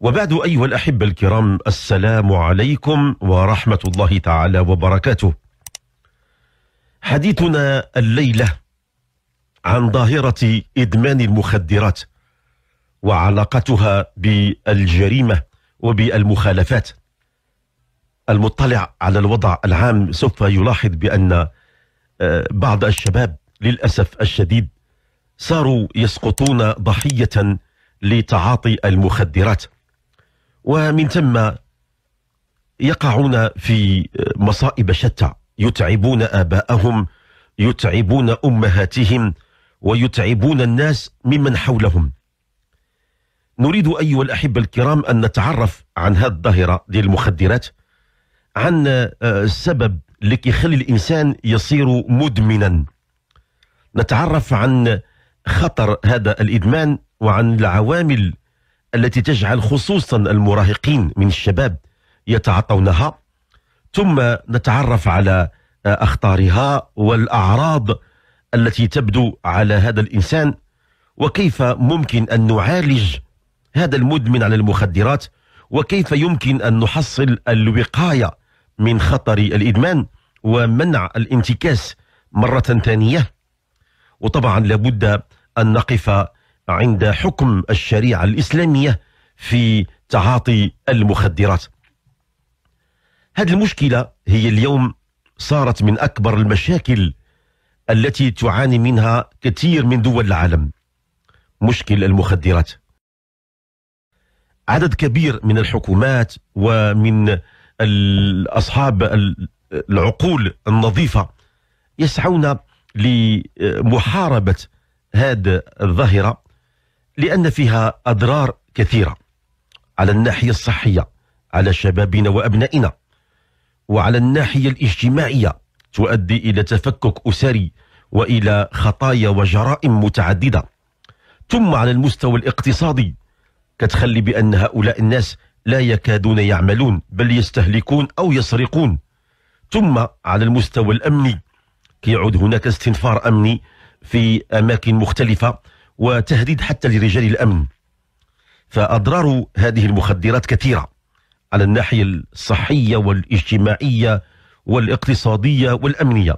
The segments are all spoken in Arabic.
وبعد أيها الأحبة الكرام السلام عليكم ورحمة الله تعالى وبركاته حديثنا الليلة عن ظاهرة إدمان المخدرات وعلاقتها بالجريمة وبالمخالفات المطلع على الوضع العام سوف يلاحظ بأن آه، بعض الشباب للأسف الشديد صاروا يسقطون ضحية لتعاطي المخدرات ومن ثم يقعون في مصائب شتى يتعبون آباءهم يتعبون أمهاتهم ويتعبون الناس ممن حولهم نريد أيها الأحبة الكرام أن نتعرف عن هذه الظاهرة ديال المخدرات عن السبب آه، اللي كيخلي الإنسان يصير مدمنا نتعرف عن خطر هذا الإدمان وعن العوامل التي تجعل خصوصا المراهقين من الشباب يتعاطونها ثم نتعرف على آه، أخطارها والأعراض التي تبدو على هذا الإنسان وكيف ممكن أن نعالج هذا المدمن على المخدرات وكيف يمكن أن نحصل الوقاية من خطر الإدمان ومنع الانتكاس مرة ثانية وطبعا لابد أن نقف عند حكم الشريعة الإسلامية في تعاطي المخدرات هذه المشكلة هي اليوم صارت من أكبر المشاكل التي تعاني منها كثير من دول العالم مشكل المخدرات عدد كبير من الحكومات ومن أصحاب العقول النظيفة يسعون لمحاربة هذه الظاهرة لأن فيها أضرار كثيرة على الناحية الصحية على شبابنا وأبنائنا وعلى الناحية الاجتماعية تؤدي إلى تفكك أسري وإلى خطايا وجرائم متعددة ثم على المستوى الاقتصادي كتخلي بأن هؤلاء الناس لا يكادون يعملون بل يستهلكون أو يسرقون ثم على المستوى الأمني كيعود هناك استنفار أمني في أماكن مختلفة وتهديد حتى لرجال الأمن فأضرار هذه المخدرات كثيرة على الناحية الصحية والاجتماعية والاقتصادية والأمنية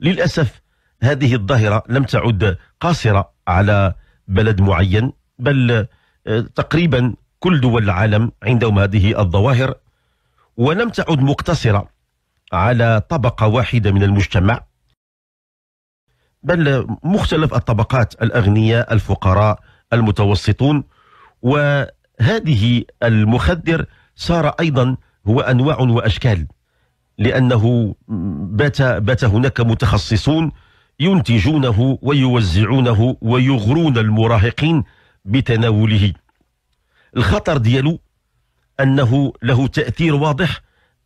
للأسف هذه الظاهرة لم تعد قاصرة على بلد معين بل آه، تقريبا كل دول العالم عندهم هذه الظواهر ولم تعد مقتصرة على طبقة واحدة من المجتمع بل مختلف الطبقات الأغنياء الفقراء المتوسطون وهذه المخدر صار أيضا هو أنواع وأشكال لأنه بات, بات هناك متخصصون ينتجونه ويوزعونه ويغرون المراهقين بتناوله الخطر ديالو أنه له تأثير واضح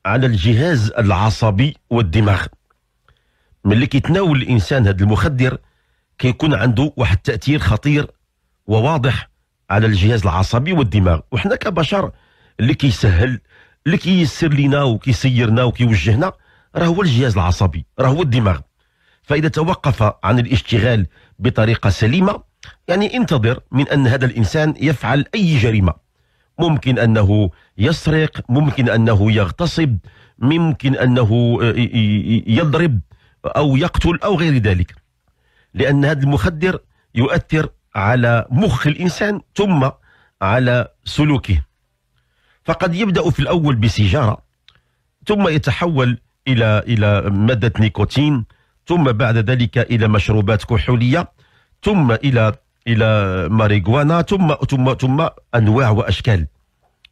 على الجهاز العصبي والدماغ ملي كيتناول الانسان هذا المخدر كيكون عنده واحد التاثير خطير وواضح على الجهاز العصبي والدماغ وحنا كبشر اللي كيسهل اللي كيسر لينا وكيسيرنا وكيوجهنا راه هو الجهاز العصبي راه هو الدماغ فاذا توقف عن الاشتغال بطريقه سليمه يعني انتظر من ان هذا الانسان يفعل اي جريمه ممكن انه يسرق ممكن انه يغتصب ممكن انه آه، آه، آه، يضرب أو يقتل أو غير ذلك لأن هذا المخدر يؤثر على مخ الإنسان ثم على سلوكه فقد يبدأ في الأول بسيجارة ثم يتحول إلى إلى مادة نيكوتين ثم بعد ذلك إلى مشروبات كحولية ثم إلى إلى ماريجوانا ثم ثم ثم أنواع وأشكال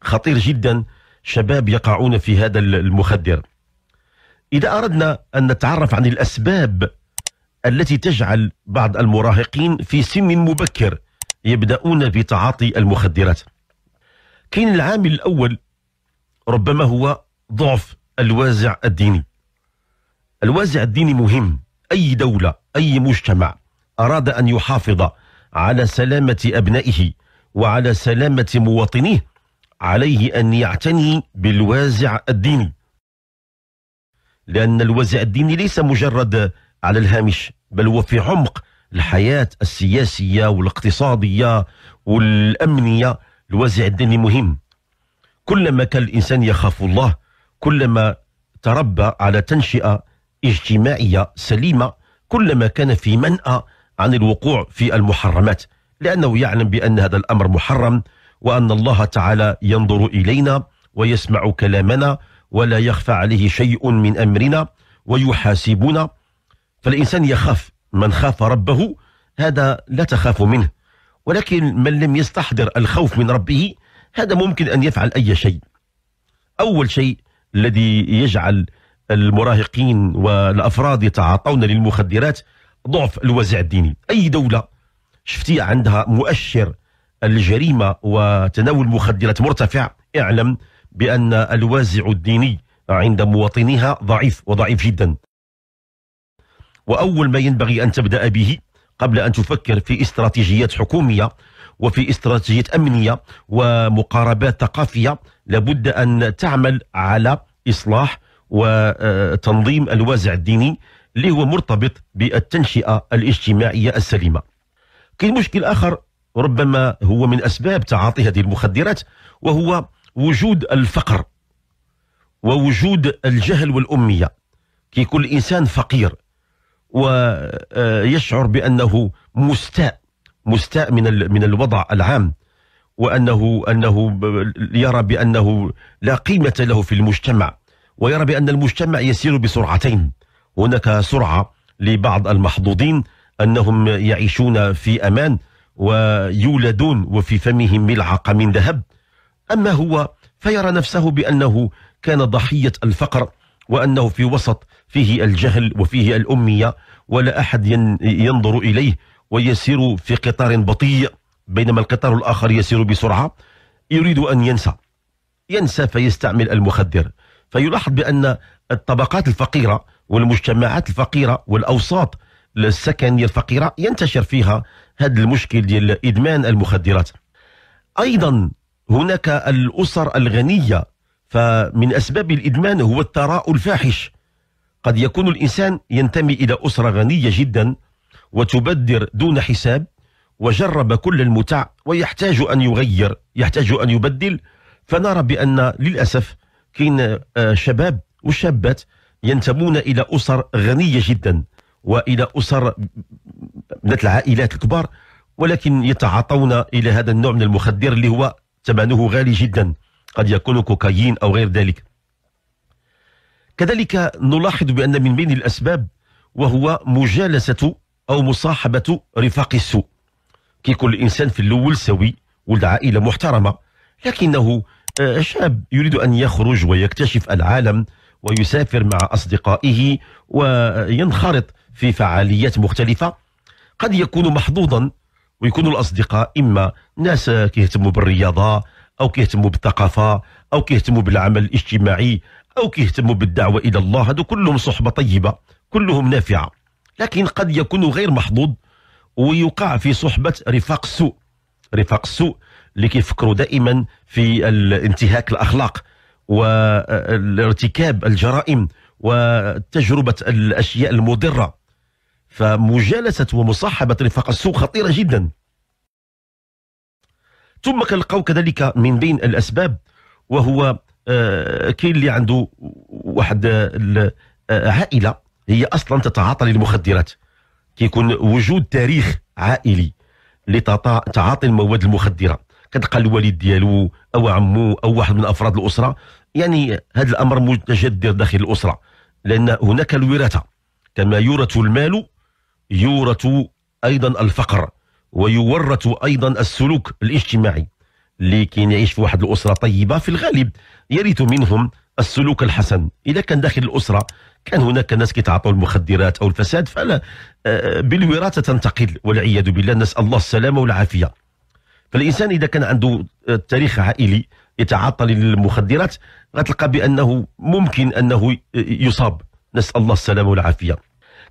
خطير جدا شباب يقعون في هذا المخدر إذا أردنا أن نتعرف عن الأسباب التي تجعل بعض المراهقين في سن مبكر يبدأون بتعاطي المخدرات كاين العامل الأول ربما هو ضعف الوازع الديني الوازع الديني مهم أي دولة أي مجتمع أراد أن يحافظ على سلامة أبنائه وعلى سلامة مواطنيه عليه أن يعتني بالوازع الديني لأن الوزع الديني ليس مجرد على الهامش بل هو في عمق الحياة السياسية والاقتصادية والأمنية الوزع الديني مهم كلما كان الإنسان يخاف الله كلما تربى على تنشئة اجتماعية سليمة كلما كان في منأى عن الوقوع في المحرمات لأنه يعلم بأن هذا الأمر محرم وأن الله تعالى ينظر إلينا ويسمع كلامنا ولا يخفى عليه شيء من أمرنا ويحاسبنا فالإنسان يخاف من خاف ربه هذا لا تخاف منه ولكن من لم يستحضر الخوف من ربه هذا ممكن أن يفعل أي شيء أول شيء الذي يجعل المراهقين والأفراد يتعاطون للمخدرات ضعف الوازع الديني أي دولة شفتي عندها مؤشر الجريمة وتناول المخدرات مرتفع اعلم بأن الوازع الديني عند مواطنيها ضعيف وضعيف جدا وأول ما ينبغي أن تبدأ به قبل أن تفكر في استراتيجيات حكومية وفي استراتيجية أمنية ومقاربات ثقافية لابد أن تعمل على إصلاح وتنظيم الوازع الديني اللي هو مرتبط بالتنشئة الاجتماعية السليمة كاين مشكل آخر ربما هو من أسباب تعاطي هذه المخدرات وهو وجود الفقر ووجود الجهل والأمية كي كل إنسان فقير ويشعر بأنه مستاء مستاء من من الوضع العام وأنه أنه يرى بأنه لا قيمة له في المجتمع ويرى بأن المجتمع يسير بسرعتين هناك سرعة لبعض المحظوظين أنهم يعيشون في أمان ويولدون وفي فمهم ملعقة من ذهب أما هو فيرى نفسه بأنه كان ضحية الفقر وأنه في وسط فيه الجهل وفيه الأمية ولا أحد ينظر إليه ويسير في قطار بطيء بينما القطار الآخر يسير بسرعة يريد أن ينسى ينسى فيستعمل المخدر فيلاحظ بأن الطبقات الفقيرة والمجتمعات الفقيرة والأوساط السكنية الفقيرة ينتشر فيها هذا المشكل ديال إدمان المخدرات أيضا هناك الأسر الغنية فمن أسباب الإدمان هو الثراء الفاحش قد يكون الإنسان ينتمي إلى أسرة غنية جدا وتبدر دون حساب وجرب كل المتع ويحتاج أن يغير يحتاج أن يبدل فنرى بأن للأسف كاين آه، شباب وشابات ينتمون إلى أسر غنية جدا وإلى أسر ذات العائلات الكبار ولكن يتعاطون إلى هذا النوع من المخدر اللي هو ثمنه غالي جدا قد يكون كوكايين أو غير ذلك كذلك نلاحظ بأن من بين الأسباب وهو مجالسة أو مصاحبة رفاق السوء كيكون الإنسان في الأول سوي ولد عائلة محترمة لكنه آه، شاب يريد أن يخرج ويكتشف العالم ويسافر مع أصدقائه وينخرط في فعاليات مختلفة قد يكون محظوظا ويكونوا الاصدقاء اما ناس كيهتموا بالرياضه او كيهتموا بالثقافه او كيهتموا بالعمل الاجتماعي او كيهتموا بالدعوه الى الله هذو كلهم صحبه طيبه كلهم نافعه لكن قد يكون غير محظوظ ويقع في صحبه رفاق السوء رفاق السوء اللي كيفكروا دائما في الانتهاك الاخلاق وارتكاب الجرائم وتجربه الاشياء المضره فمجالسة ومصاحبة رفاق السوء خطيرة جدا ثم كنلقاو كذلك من بين الأسباب وهو آه، كاين اللي عنده واحد آه، عائلة هي أصلا تتعاطى للمخدرات كيكون وجود تاريخ عائلي لتعاطي المواد المخدره كتلقى الوالد ديالو او عمو او واحد من افراد الاسره يعني هذا الامر متجذر داخل الاسره لان هناك الوراثه كما يورث المال يورث أيضا الفقر ويورث أيضا السلوك الاجتماعي لكن يعيش في واحد الأسرة طيبة في الغالب يرث منهم السلوك الحسن إذا كان داخل الأسرة كان هناك ناس كيتعاطوا المخدرات أو الفساد فلا آه، بالوراثة تنتقل والعياذ بالله نسأل الله السلامة والعافية فالإنسان إذا كان عنده آه، تاريخ عائلي يتعاطى للمخدرات غتلقى بأنه ممكن أنه آه، يصاب نسأل الله السلامة والعافية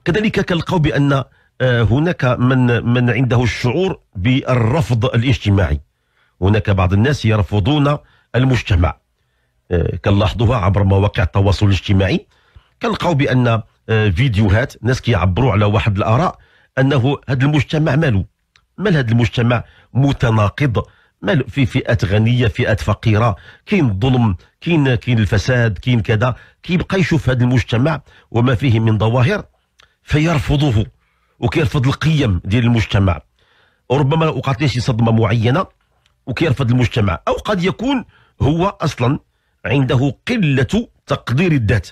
كذلك كنلقاو بان آه، هناك من من عنده الشعور بالرفض الاجتماعي هناك بعض الناس يرفضون المجتمع آه، كنلاحظوها عبر مواقع التواصل الاجتماعي كنلقاو بان آه، فيديوهات ناس كيعبروا على واحد الاراء انه هذا المجتمع مالو مال هذا المجتمع متناقض مال في فئات غنيه فئات فقيره كاين الظلم كاين كاين الفساد كاين كذا كيبقى يشوف هذا المجتمع وما فيه من ظواهر فيرفضه وكيرفض القيم ديال المجتمع وربما لو وقعت ليه شي صدمه معينه وكيرفض المجتمع او قد يكون هو اصلا عنده قله تقدير الذات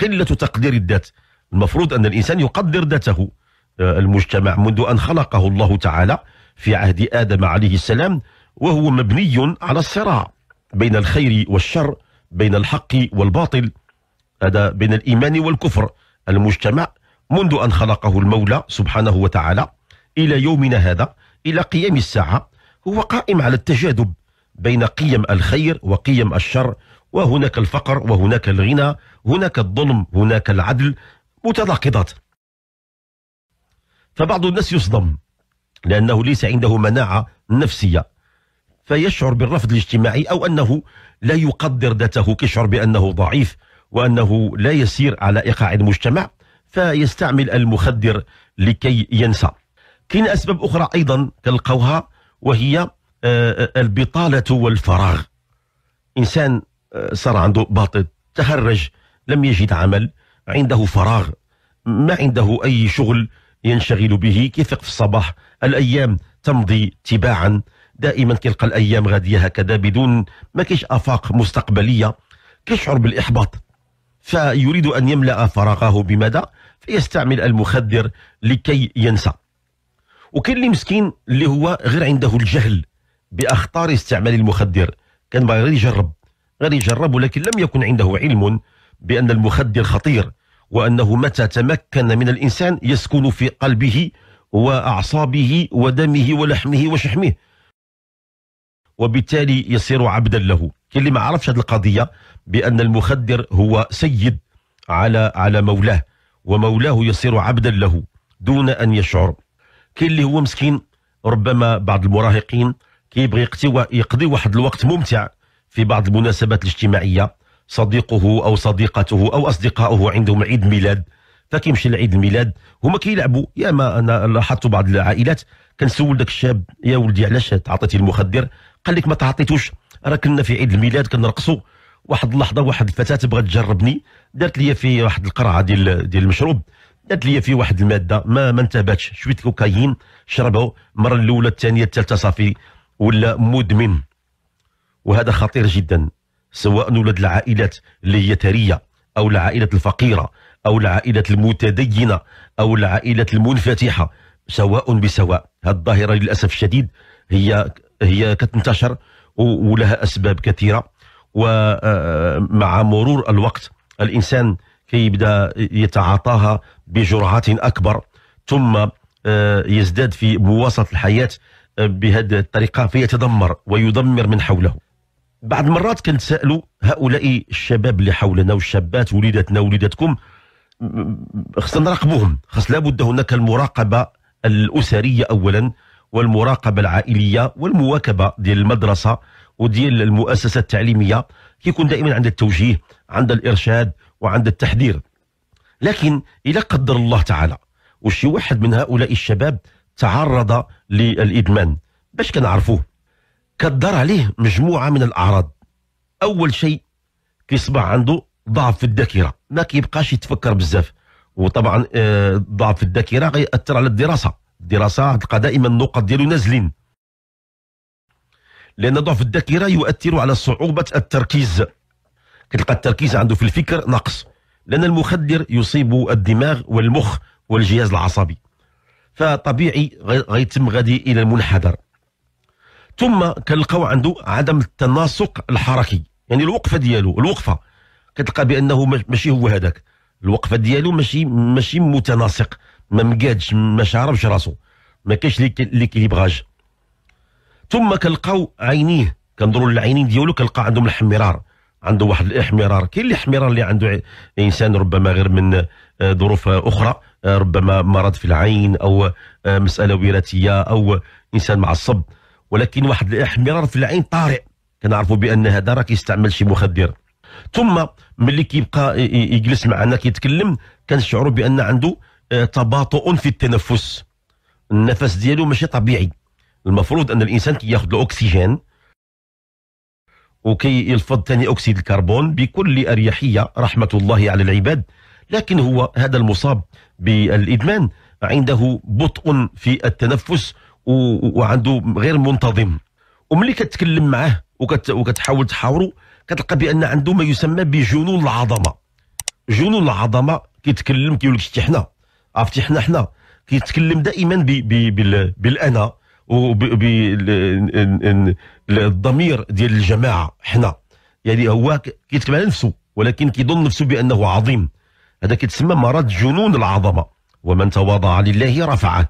قله تقدير الذات المفروض ان الانسان يقدر ذاته آه، المجتمع منذ ان خلقه الله تعالى في عهد ادم عليه السلام وهو مبني على الصراع بين الخير والشر بين الحق والباطل هذا بين الايمان والكفر المجتمع منذ أن خلقه المولى سبحانه وتعالى إلى يومنا هذا إلى قيام الساعة هو قائم على التجاذب بين قيم الخير وقيم الشر وهناك الفقر وهناك الغنى هناك الظلم هناك العدل متناقضات فبعض الناس يصدم لأنه ليس عنده مناعة نفسية فيشعر بالرفض الاجتماعي أو أنه لا يقدر ذاته كيشعر بأنه ضعيف وأنه لا يسير على إيقاع المجتمع فيستعمل المخدر لكي ينسى كاين أسباب أخرى أيضا تلقوها وهي آه، آه، البطالة والفراغ إنسان آه، صار عنده باطل تهرج لم يجد عمل عنده فراغ ما عنده أي شغل ينشغل به كيف في الصباح الأيام تمضي تباعا دائما كيلقى الأيام غادية هكذا بدون ما كاينش آفاق مستقبلية كيشعر بالإحباط فيريد أن يملأ فراغه بماذا؟ يستعمل المخدر لكي ينسى وكاين اللي مسكين اللي هو غير عنده الجهل باخطار استعمال المخدر كان بغى غير يجرب غير يجرب ولكن لم يكن عنده علم بان المخدر خطير وانه متى تمكن من الانسان يسكن في قلبه واعصابه ودمه ولحمه وشحمه وبالتالي يصير عبدا له كاين اللي ما عرفش هذه القضيه بان المخدر هو سيد على على مولاه ومولاه يصير عبدا له دون أن يشعر كاين اللي هو مسكين ربما بعض المراهقين كيبغي يقضي واحد الوقت ممتع في بعض المناسبات الاجتماعية صديقه أو صديقته أو أصدقائه عندهم عيد ميلاد فكيمشي لعيد الميلاد هما كيلعبوا يا ما انا لاحظت بعض العائلات كنسول داك الشاب يا ولدي علاش تعطيتي المخدر قال لك ما تعطيتوش راه كنا في عيد الميلاد كنرقصوا واحد اللحظه واحد الفتاه بغات تجربني دارت لي في واحد القرعه ديال ديال المشروب دارت لي في واحد الماده ما ما انتبهتش شويه كوكايين شربه المره الاولى الثانيه الثالثه صافي ولا مدمن وهذا خطير جدا سواء ولد العائلات اللي هي ثريه او العائلات الفقيره او العائلات المتدينه او العائلات المنفتحه سواء بسواء هذه الظاهره للاسف الشديد هي هي كتنتشر ولها اسباب كثيره ومع آه، آه، مرور الوقت الإنسان كيبدا يتعاطاها بجرعات أكبر ثم آه، يزداد في مواصلة الحياة بهذه الطريقة فيتدمر ويدمر من حوله بعض المرات سألوا هؤلاء الشباب اللي حولنا والشابات وليداتنا وليداتكم خصنا نراقبوهم خص لابد هناك المراقبة الأسرية أولا والمراقبة العائلية والمواكبة ديال المدرسة وديال المؤسسه التعليميه كيكون دائما عند التوجيه عند الارشاد وعند التحذير لكن الى قدر الله تعالى وشي واحد من هؤلاء الشباب تعرض للادمان باش كنعرفوه كدار عليه مجموعه من الاعراض اول شيء كيصبح عنده ضعف في الذاكره ما كيبقاش يتفكر بزاف وطبعا آه، ضعف في الذاكره غيأثر على الدراسه الدراسه تلقى دائما النقط ديالو نازلين لأن ضعف الذاكرة يؤثر على صعوبة التركيز كتلقى التركيز عنده في الفكر نقص لأن المخدر يصيب الدماغ والمخ والجهاز العصبي فطبيعي غيتم غادي إلى المنحدر ثم كنلقاو عنده عدم التناسق الحركي يعني الوقفة ديالو الوقفة كتلقى بأنه ماشي هو هذاك الوقفة ديالو ماشي ماشي متناسق ما مقادش ما شاربش راسو ما كاينش ليكيليبراج ثم كنلقاو عينيه كنظروا للعينين ديالو كنلقى عندهم الاحمرار عنده واحد الاحمرار كاين الاحمرار اللي عنده انسان ربما غير من آه، ظروف اخرى آه، ربما مرض في العين او آه، مساله وراثيه او انسان معصب ولكن واحد الاحمرار في العين طارئ كنعرفوا بان هذا راه كيستعمل شي مخدر ثم ملي كيبقى يجلس معنا كيتكلم كنشعروا بان عنده تباطؤ في التنفس النفس ديالو ماشي طبيعي المفروض ان الانسان كي ياخذ الاكسجين وكي يلفظ ثاني اكسيد الكربون بكل اريحيه رحمه الله على العباد لكن هو هذا المصاب بالادمان عنده بطء في التنفس وعنده غير منتظم وملي كتكلم معاه وكتحاول تحاوره كتلقى بان عنده ما يسمى بجنون العظمه جنون العظمه كيتكلم كيقول لك حنا عرفتي حنا حنا كيتكلم دائما بالانا وبالضمير ديال الجماعه حنا يعني هو كيتكلم على نفسه ولكن كيظن نفسه بانه عظيم هذا كيتسمى مرض جنون العظمه ومن تواضع لله رفعه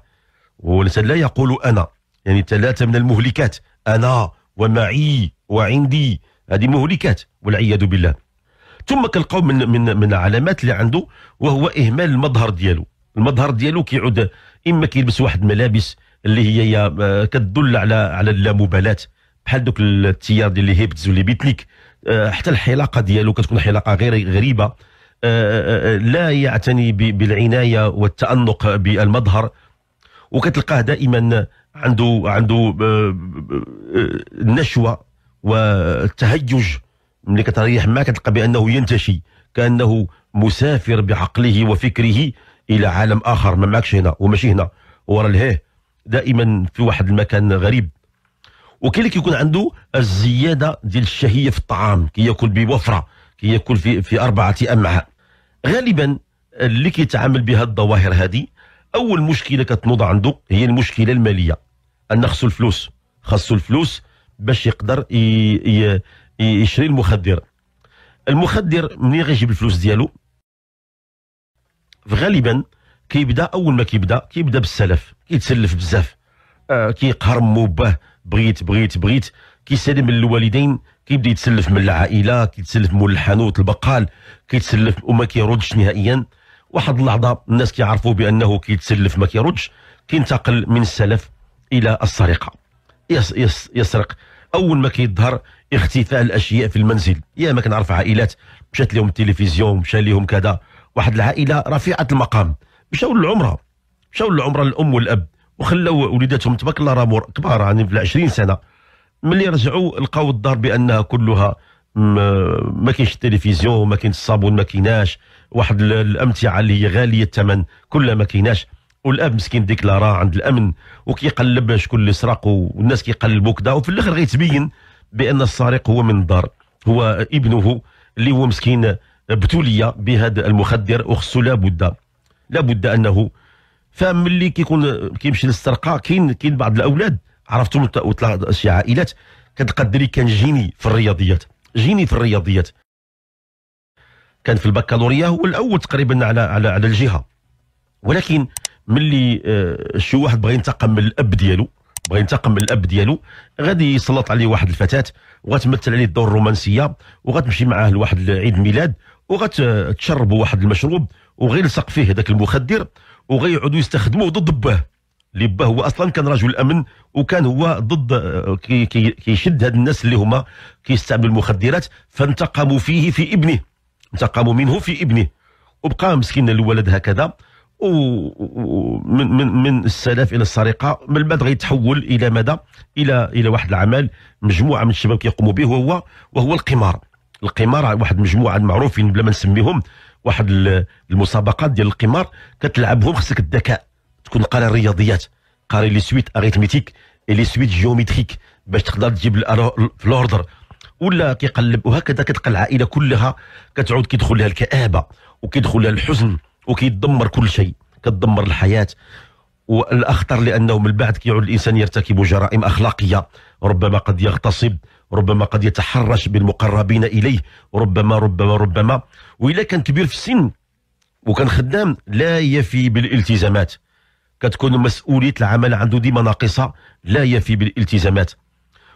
والانسان لا يقول انا يعني ثلاثه من المهلكات انا ومعي وعندي هذه مهلكات والعياذ بالله ثم كالقوم من من من العلامات اللي عنده وهو اهمال المظهر ديالو المظهر ديالو كيعود اما كيلبس واحد الملابس اللي هي يا آه، كتدل على على اللامبالاه بحال دوك التيار ديال اللي هيبتز واللي بيتليك آه، حتى الحلاقه ديالو كتكون حلاقه غير غريبه آه، لا يعتني بالعنايه والتانق بالمظهر وكتلقاه دائما عنده عنده النشوه والتهيج ملي كتريح معاه كتلقى بانه ينتشي كانه مسافر بعقله وفكره الى عالم اخر ما معكش هنا وماشي هنا ورا الهيه دائما في واحد المكان غريب وكاين اللي كيكون عنده الزياده ديال الشهيه في الطعام كياكل كي بوفره كياكل كي في في اربعه امعاء غالبا اللي كيتعامل بها الظواهر هذه اول مشكله كتنوض عنده هي المشكله الماليه ان خصو الفلوس خصو الفلوس باش يقدر يشري المخدر المخدر منين غيجيب الفلوس ديالو غالبا كيبدا اول ما كيبدا كيبدا بالسلف كيتسلف بزاف آه كيقهر مو باه بغيت بغيت بغيت كيسلم من الوالدين كيبدا يتسلف من العائله كيتسلف من الحانوت البقال كيتسلف وما كيردش نهائيا واحد اللحظه الناس كيعرفوا بانه كيتسلف ما كيردش كينتقل من السلف الى السرقه يس يس يسرق اول ما كيظهر اختفاء الاشياء في المنزل يا ما كنعرف عائلات مشات لهم التلفزيون مشى لهم كذا واحد العائله رفيعه المقام مشاو للعمره مشاو للعمره الام والاب وخلاو وليداتهم تبارك الله راه كبار يعني في 20 سنه ملي رجعوا لقاو الدار بانها كلها ما كاينش التلفزيون ما كاينش الصابون ما كايناش واحد الامتعه اللي هي غاليه الثمن كلها ما كايناش والاب مسكين ديكلارا عند الامن وكيقلب شكون اللي سرق والناس كيقلبوا كذا وفي الاخر غيتبين بان السارق هو من الدار هو ابنه اللي هو مسكين ابتلي بهذا المخدر وخصو لابد لابد انه فملي كيكون كيمشي للسرقه كاين كاين بعض الاولاد عرفتهم شي عائلات كتقدري كان جيني في الرياضيات جيني في الرياضيات كان في البكالوريا هو الاول تقريبا على على على الجهه ولكن ملي آه، شي واحد بغى ينتقم من الاب ديالو بغى ينتقم من الاب ديالو غادي يسلط عليه واحد الفتاه وغتمثل عليه الدور الرومانسيه وغتمشي معاه لواحد عيد ميلاد وغتشربوا واحد المشروب وغيلصق فيه هذاك المخدر وغيعودوا يستخدموه ضد باه اللي باه هو اصلا كان رجل امن وكان هو ضد كي كي كيشد هاد الناس اللي هما كيستعملوا المخدرات فانتقموا فيه في ابنه انتقموا منه في ابنه وبقى مسكين الولد هكذا ومن من من السلف الى السرقه من بعد غيتحول الى ماذا الى الى واحد العمل مجموعه من الشباب كيقوموا به وهو وهو القمار القمار واحد مجموعه معروفين بلا ما نسميهم واحد المسابقات ديال القمار كتلعبهم خصك الذكاء تكون قاري الرياضيات قاري لي سويت اريتميتيك لي سويت جيومتريك باش تقدر تجيب في الاوردر ولا كيقلب وهكذا كتلقى العائله كلها كتعود كيدخل لها الكابه وكيدخل لها الحزن وكيدمر كل شيء كتدمر الحياه والاخطر لانه من بعد كيعود الانسان يرتكب جرائم اخلاقيه ربما قد يغتصب ربما قد يتحرش بالمقربين اليه ربما ربما ربما والا كان كبير في السن وكان خدام لا يفي بالالتزامات كتكون مسؤوليه العمل عنده ديما ناقصه لا يفي بالالتزامات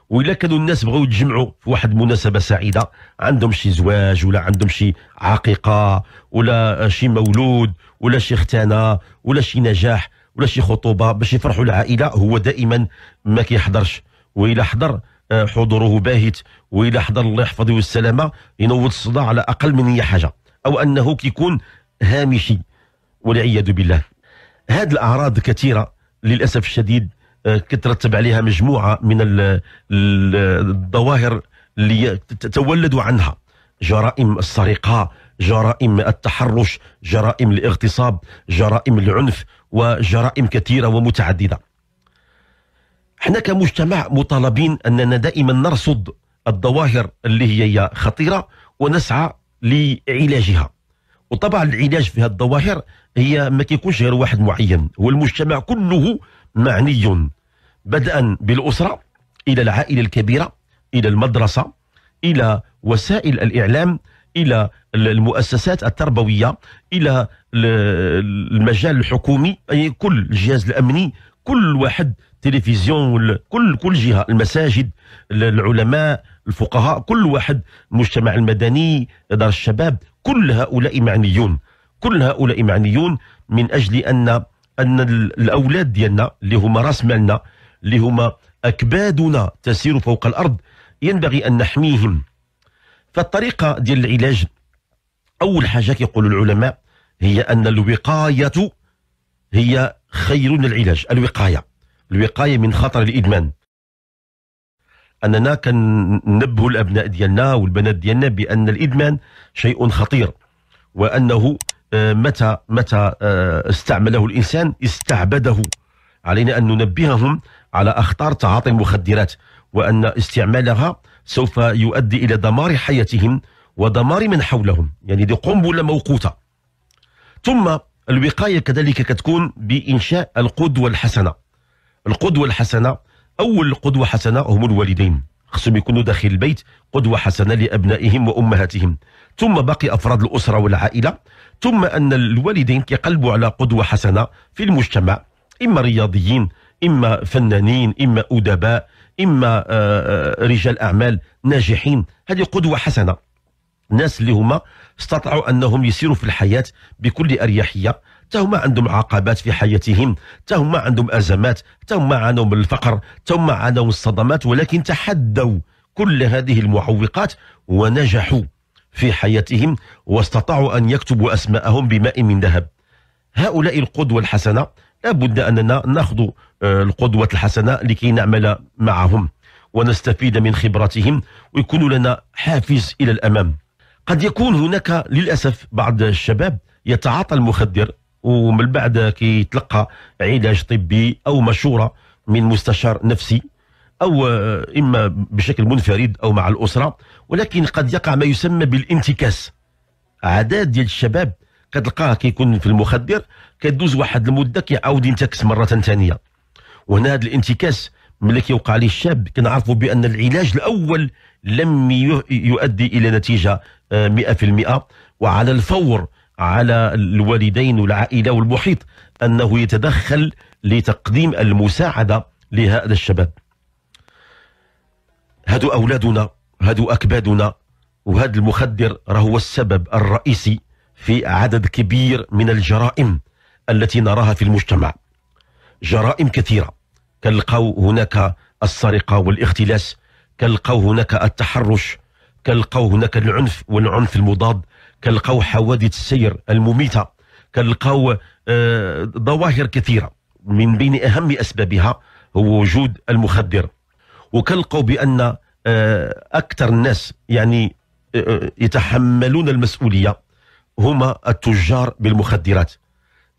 والا كانوا الناس بغاو يتجمعوا في واحد مناسبه سعيده عندهم شي زواج ولا عندهم شي عقيقه ولا شي مولود ولا شي ختانه ولا شي نجاح ولا شي خطوبه باش يفرحوا العائله هو دائما ما كيحضرش والا حضر آه، حضوره باهت وإلى حضر الله يحفظه والسلامة ينوض الصداع على أقل من هي حاجة أو أنه كيكون هامشي والعياذ بالله هاد الأعراض كثيرة للأسف الشديد آه، كترتب عليها مجموعة من الظواهر اللي تتولد عنها جرائم السرقة جرائم التحرش جرائم الاغتصاب جرائم العنف وجرائم كثيرة ومتعددة احنا كمجتمع مطالبين اننا دائما نرصد الظواهر اللي هي خطيره ونسعى لعلاجها وطبعا العلاج في هذه الظواهر هي ما كيكونش غير واحد معين هو المجتمع كله معني بدءا بالاسره الى العائله الكبيره الى المدرسه الى وسائل الاعلام الى المؤسسات التربويه الى المجال الحكومي اي كل الجهاز الامني كل واحد التلفزيون كل كل جهه المساجد العلماء الفقهاء كل واحد المجتمع المدني دار الشباب كل هؤلاء معنيون كل هؤلاء معنيون من اجل ان ان الاولاد ديالنا اللي هما راس مالنا اللي هما اكبادنا تسير فوق الارض ينبغي ان نحميهم فالطريقه ديال العلاج اول حاجه كيقولوا العلماء هي ان الوقايه هي خير من العلاج الوقايه الوقايه من خطر الادمان اننا كننبهوا الابناء ديالنا والبنات ديالنا بان الادمان شيء خطير وانه آه، متى متى آه، استعمله الانسان استعبده علينا ان ننبههم على اخطار تعاطي المخدرات وان استعمالها سوف يؤدي الى دمار حياتهم ودمار من حولهم يعني دي قنبله موقوته ثم الوقايه كذلك كتكون بانشاء القدوه الحسنه القدوه الحسنه اول قدوه حسنه هم الوالدين خصهم يكونوا داخل البيت قدوه حسنه لابنائهم وامهاتهم ثم باقي افراد الاسره والعائله ثم ان الوالدين كيقلبوا على قدوه حسنه في المجتمع اما رياضيين اما فنانين اما ادباء اما آه، آه، رجال اعمال ناجحين هذه قدوه حسنه الناس اللي هما استطاعوا انهم يسيروا في الحياه بكل اريحيه تا هما عندهم عقبات في حياتهم تا هما عندهم أزمات تا هما عانوا من الفقر تا هما عانوا من الصدمات ولكن تحدوا كل هذه المعوقات ونجحوا في حياتهم واستطاعوا أن يكتبوا أسماءهم بماء من ذهب هؤلاء القدوة الحسنة لابد أننا نأخذ آه، القدوة الحسنة لكي نعمل معهم ونستفيد من خبراتهم ويكون لنا حافز إلى الأمام قد يكون هناك للأسف بعض الشباب يتعاطى المخدر ومن بعد كيتلقى علاج طبي او مشوره من مستشار نفسي او آه، اما بشكل منفرد او مع الاسره ولكن قد يقع ما يسمى بالانتكاس عدد ديال الشباب كتلقاه كيكون في المخدر كدوز واحد المده كيعاود ينتكس مره ثانيه وهنا هذا الانتكاس ملي كيوقع ليه الشاب كنعرفوا بان العلاج الاول لم يؤدي الى نتيجه 100% آه، وعلى الفور على الوالدين والعائلة والمحيط أنه يتدخل لتقديم المساعدة لهذا الشباب هادو أولادنا هادو أكبادنا وهذا المخدر راهو السبب الرئيسي في عدد كبير من الجرائم التي نراها في المجتمع جرائم كثيرة كنلقاو هناك السرقة والاختلاس كنلقاو هناك التحرش كنلقاو هناك العنف والعنف المضاد كنلقاو حوادث السير المميته كنلقاو آه، ظواهر كثيره من بين اهم اسبابها هو وجود المخدر وكنلقاو بان آه، اكثر الناس يعني آه، يتحملون المسؤوليه هما التجار بالمخدرات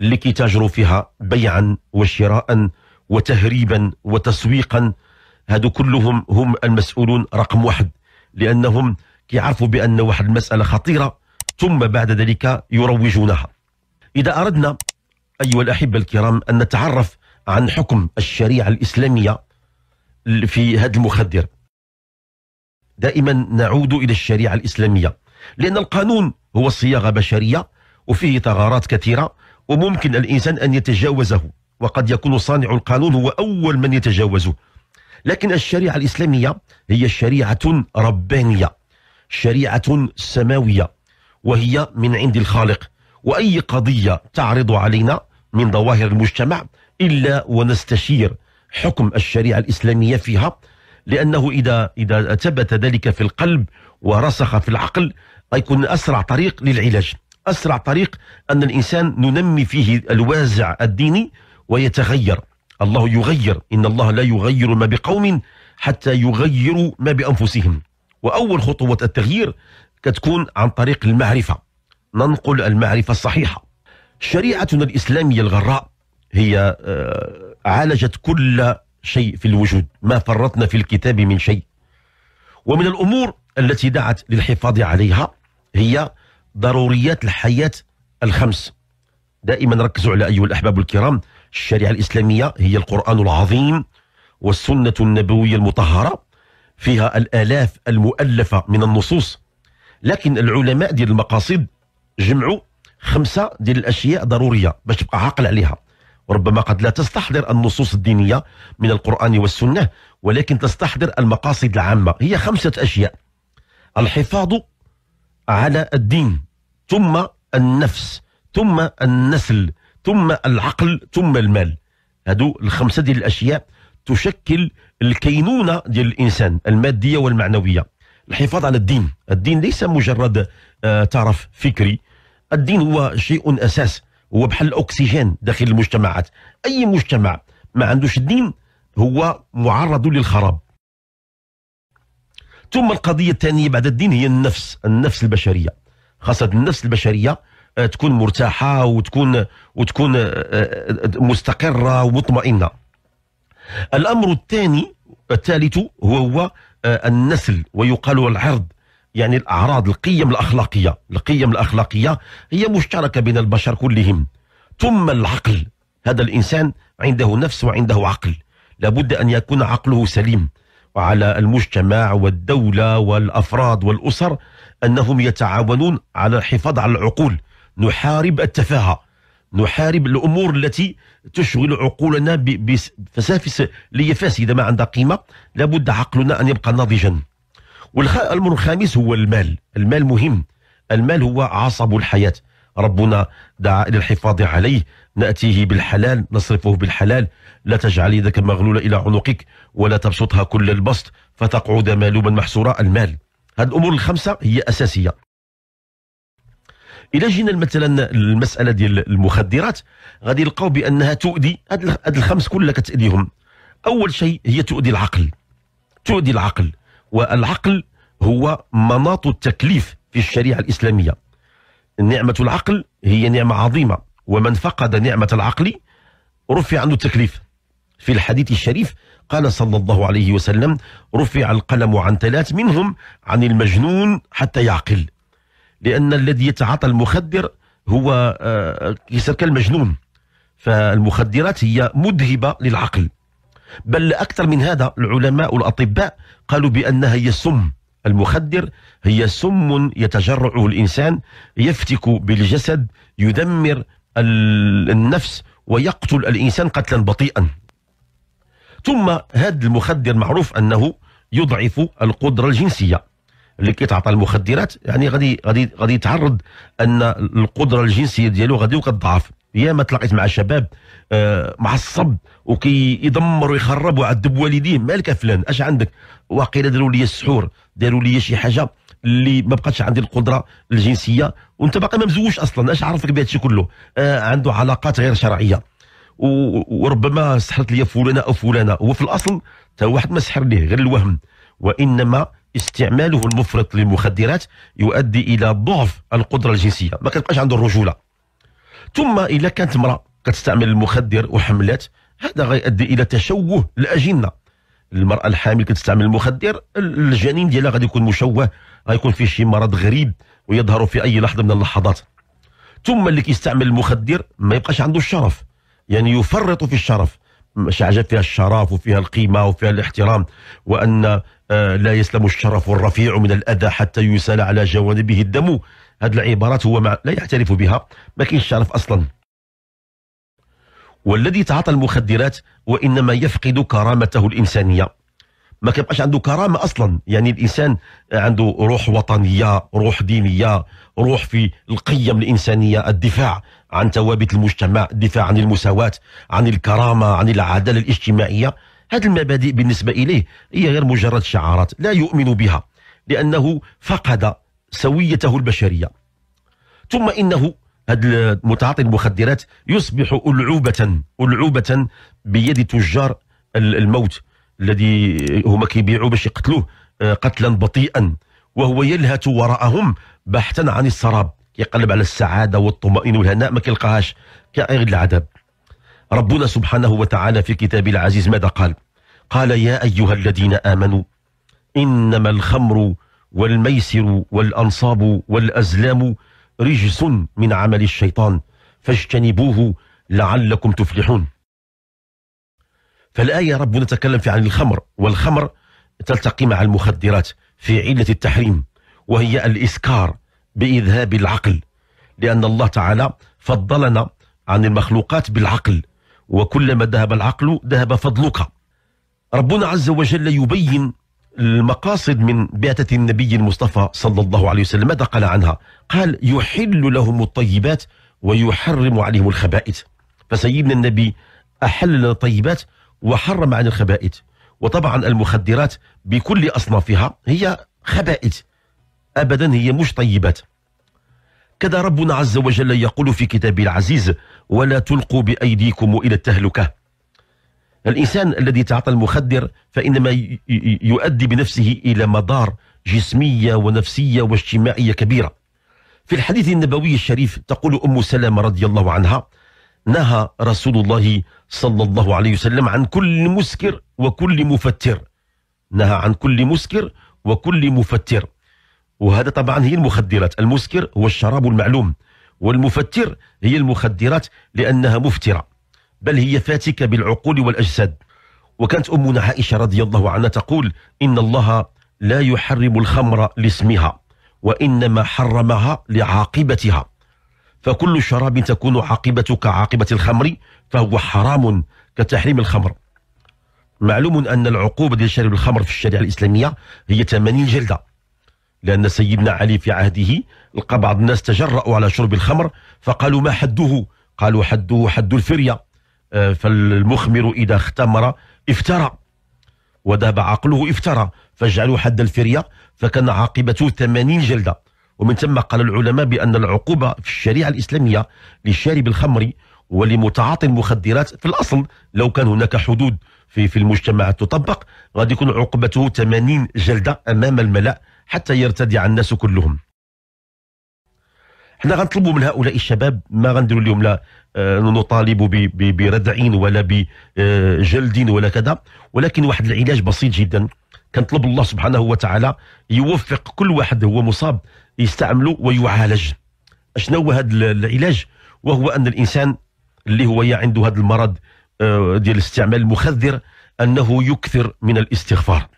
اللي كيتاجروا فيها بيعا وشراء وتهريبا وتسويقا هادو كلهم هم المسؤولون رقم واحد لانهم كيعرفوا بان واحد المساله خطيره ثم بعد ذلك يروجونها إذا أردنا أيها الأحبة الكرام أن نتعرف عن حكم الشريعة الإسلامية في هذا المخدر دائما نعود إلى الشريعة الإسلامية لأن القانون هو صياغة بشرية وفيه ثغرات كثيرة وممكن الإنسان أن يتجاوزه وقد يكون صانع القانون هو أول من يتجاوزه لكن الشريعة الإسلامية هي شريعة ربانية شريعة سماوية وهي من عند الخالق وأي قضية تعرض علينا من ظواهر المجتمع إلا ونستشير حكم الشريعة الإسلامية فيها لأنه إذا إذا ثبت ذلك في القلب ورسخ في العقل يكون أسرع طريق للعلاج أسرع طريق أن الإنسان ننمي فيه الوازع الديني ويتغير الله يغير إن الله لا يغير ما بقوم حتى يغيروا ما بأنفسهم وأول خطوة التغيير كتكون عن طريق المعرفة ننقل المعرفة الصحيحة شريعتنا الإسلامية الغراء هي آه، عالجت كل شيء في الوجود ما فرطنا في الكتاب من شيء ومن الأمور التي دعت للحفاظ عليها هي ضروريات الحياة الخمس دائما ركزوا على أيها الأحباب الكرام الشريعة الإسلامية هي القرآن العظيم والسنة النبوية المطهرة فيها الآلاف المؤلفة من النصوص لكن العلماء ديال المقاصد جمعوا خمسه ديال الاشياء ضروريه باش تبقى عاقل عليها وربما قد لا تستحضر النصوص الدينيه من القران والسنه ولكن تستحضر المقاصد العامه هي خمسه اشياء الحفاظ على الدين ثم النفس ثم النسل ثم العقل ثم المال هادو الخمسه ديال الاشياء تشكل الكينونه ديال الانسان الماديه والمعنويه الحفاظ على الدين الدين ليس مجرد طرف آه، فكري الدين هو شيء أساس هو بحال الأكسجين داخل المجتمعات أي مجتمع ما عندوش الدين هو معرض للخراب ثم القضية الثانية بعد الدين هي النفس النفس البشرية خاصة النفس البشرية آه، تكون مرتاحة وتكون وتكون آه، مستقرة ومطمئنة الأمر الثاني الثالث هو, هو آه، النسل ويقال والعرض يعني الأعراض القيم الأخلاقية القيم الأخلاقية هي مشتركة بين البشر كلهم ثم العقل هذا الإنسان عنده نفس وعنده عقل لابد أن يكون عقله سليم وعلى المجتمع والدولة والأفراد والأسر أنهم يتعاونون على الحفاظ على العقول نحارب التفاهة نحارب الامور التي تشغل عقولنا بفسافس اللي فاسده ما عندها قيمه لابد عقلنا ان يبقى ناضجا والامر الخامس هو المال المال مهم المال هو عصب الحياه ربنا دعا الى الحفاظ عليه ناتيه بالحلال نصرفه بالحلال لا تجعل يدك مغلوله الى عنقك ولا تبسطها كل البسط فتقعد مالوما محسورا المال هذه الامور الخمسه هي اساسيه الا جينا مثلا المساله ديال المخدرات غادي نلقاو بانها تؤذي هاد الخمس كلها كتاذيهم اول شيء هي تؤذي العقل تؤذي العقل والعقل هو مناط التكليف في الشريعه الاسلاميه نعمه العقل هي نعمه عظيمه ومن فقد نعمه العقل رفع عنه التكليف في الحديث الشريف قال صلى الله عليه وسلم رفع القلم عن ثلاث منهم عن المجنون حتى يعقل لأن الذي يتعاطى المخدر هو آه، آه، يصير كالمجنون فالمخدرات هي مذهبة للعقل بل أكثر من هذا العلماء والأطباء قالوا بأنها هي سم المخدر هي سم يتجرعه الإنسان يفتك بالجسد يدمر النفس ويقتل الإنسان قتلا بطيئا ثم هذا المخدر معروف أنه يضعف القدرة الجنسية اللي كيتعطى المخدرات يعني غادي غادي غادي يتعرض ان القدره الجنسيه ديالو غادي وكتضعف يا ما تلاقيت مع شباب آه معصب وكيدمر ويخرب ويعذب والديه مالك فلان اش عندك واقيلا داروا لي السحور داروا لي شي حاجه اللي ما بقاتش عندي القدره الجنسيه وانت باقي ما مزوجش اصلا اش عرفك بهذا الشيء كله آه عنده علاقات غير شرعيه وربما سحرت لي فلانه او فلانه هو في الاصل حتى واحد ما سحر ليه غير الوهم وانما استعماله المفرط للمخدرات يؤدي الى ضعف القدره الجنسيه ما كتبقاش عنده الرجوله ثم اذا كانت امراه كتستعمل المخدر وحملات هذا غيؤدي الى تشوه الاجنه المراه الحامل كتستعمل المخدر الجنين ديالها غادي يكون مشوه غيكون فيه شي مرض غريب ويظهر في اي لحظه من اللحظات ثم اللي كيستعمل المخدر ما يبقاش عنده الشرف يعني يفرط في الشرف شعجة فيها الشرف وفيها القيمة وفيها الاحترام وأن آه، لا يسلم الشرف الرفيع من الأذى حتى يسال على جوانبه الدم هذه العبارات هو مع لا يعترف بها ما كاينش شرف أصلا والذي تعاطى المخدرات وإنما يفقد كرامته الإنسانية ما كيبقاش عنده كرامه اصلا يعني الانسان عنده روح وطنيه روح دينيه روح في القيم الانسانيه الدفاع عن ثوابت المجتمع الدفاع عن المساواة عن الكرامة عن العدالة الاجتماعية هذه المبادئ بالنسبة إليه هي غير مجرد شعارات لا يؤمن بها لأنه فقد سويته البشرية ثم إنه هذا المتعاطي المخدرات يصبح ألعوبة ألعوبة بيد تجار الموت الذي هما كيبيعوا باش يقتلوه آه، قتلا بطيئا وهو يلهث وراءهم بحثا عن السراب كيقلب على السعاده والطمانينه والهناء ما كيلقاهاش غير العذاب ربنا سبحانه وتعالى في كتابه العزيز ماذا قال قال يا ايها الذين امنوا انما الخمر والميسر والانصاب والازلام رجس من عمل الشيطان فاجتنبوه لعلكم تفلحون فالآية ربنا تكلم في عن الخمر والخمر تلتقي مع المخدرات في علة التحريم وهي الإسكار بإذهاب العقل لأن الله تعالى فضلنا عن المخلوقات بالعقل وكلما ذهب العقل ذهب فضلك ربنا عز وجل يبين المقاصد من بعثة النبي المصطفى صلى الله عليه وسلم ماذا قال عنها قال يحل لهم الطيبات ويحرم عليهم الخبائث فسيدنا النبي أحل لنا الطيبات وحرم عن الخبائث وطبعا المخدرات بكل أصنافها هي خبائث أبدا هي مش طيبات كذا ربنا عز وجل يقول في كتابه العزيز ولا تلقوا بأيديكم إلى التهلكة الإنسان الذي تعطى المخدر فإنما يؤدي بنفسه إلى مضار جسمية ونفسية واجتماعية كبيرة في الحديث النبوي الشريف تقول أم سلمة رضي الله عنها نهى رسول الله صلى الله عليه وسلم عن كل مسكر وكل مفتر نهى عن كل مسكر وكل مفتر وهذا طبعا هي المخدرات المسكر هو الشراب المعلوم والمفتر هي المخدرات لأنها مفترة بل هي فاتكة بالعقول والأجساد وكانت أمنا عائشة رضي الله عنها تقول إن الله لا يحرم الخمر لاسمها وإنما حرمها لعاقبتها فكل شراب تكون عاقبته كعاقبة الخمر فهو حرام كتحريم الخمر معلوم أن العقوبة لشرب الخمر في الشريعة الإسلامية هي 80 جلدة لأن سيدنا علي في عهده لقى بعض الناس تجرأوا على شرب الخمر فقالوا ما حده قالوا حده حد الفرية آه، فالمخمر إذا اختمر افترى وذهب عقله افترى فجعلوا حد الفرية فكان عاقبته 80 جلدة ومن ثم قال العلماء بأن العقوبة في الشريعة الإسلامية لشارب الخمر ولمتعاطي المخدرات في الأصل لو كان هناك حدود في في المجتمع تطبق غادي يكون عقوبته 80 جلدة أمام الملأ حتى يرتدع الناس كلهم حنا غنطلبوا من هؤلاء الشباب ما غنديروا اليوم لا آه، نطالب بردع ولا بجلد ولا كذا ولكن واحد العلاج بسيط جدا كنطلب الله سبحانه وتعالى يوفق كل واحد هو مصاب يستعمله ويعالج شنو هو هذا العلاج وهو ان الانسان اللي هو عنده هذا المرض آه، ديال الاستعمال المخدر انه يكثر من الاستغفار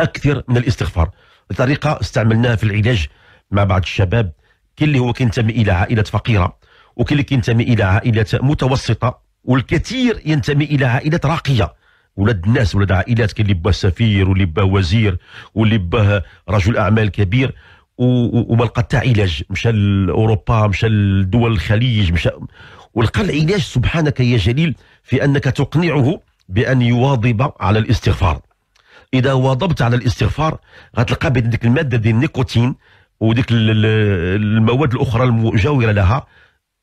اكثر من الاستغفار بطريقه استعملناها في العلاج مع بعض الشباب كاين اللي هو كينتمي الى عائله فقيره وكاين اللي كينتمي الى عائله متوسطه والكثير ينتمي الى عائلات راقيه ولاد الناس ولاد عائلات كاين اللي با سفير واللي با وزير واللي با رجل اعمال كبير وما لقى حتى علاج مشى لاوروبا مشى لدول الخليج مشى ولقى العلاج سبحانك يا جليل في انك تقنعه بان يواظب على الاستغفار اذا واظبت على الاستغفار غتلقى بان ديك الماده ديال النيكوتين وديك المواد الاخرى المجاوره لها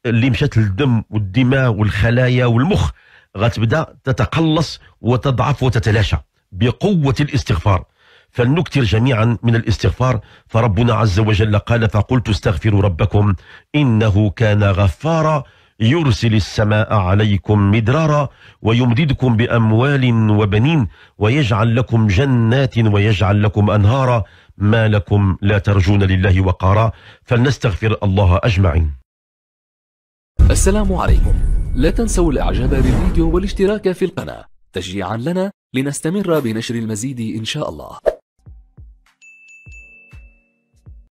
اللي مشات للدم والدماغ والخلايا والمخ غتبدا تتقلص وتضعف وتتلاشى بقوه الاستغفار فلنكثر جميعا من الاستغفار فربنا عز وجل قال فقلت استغفروا ربكم انه كان غفارا يرسل السماء عليكم مدرارا ويمددكم بأموال وبنين ويجعل لكم جنات ويجعل لكم أنهارا ما لكم لا ترجون لله وقارا فلنستغفر الله أجمعين السلام عليكم لا تنسوا الإعجاب بالفيديو والاشتراك في القناة تشجيعا لنا لنستمر بنشر المزيد إن شاء الله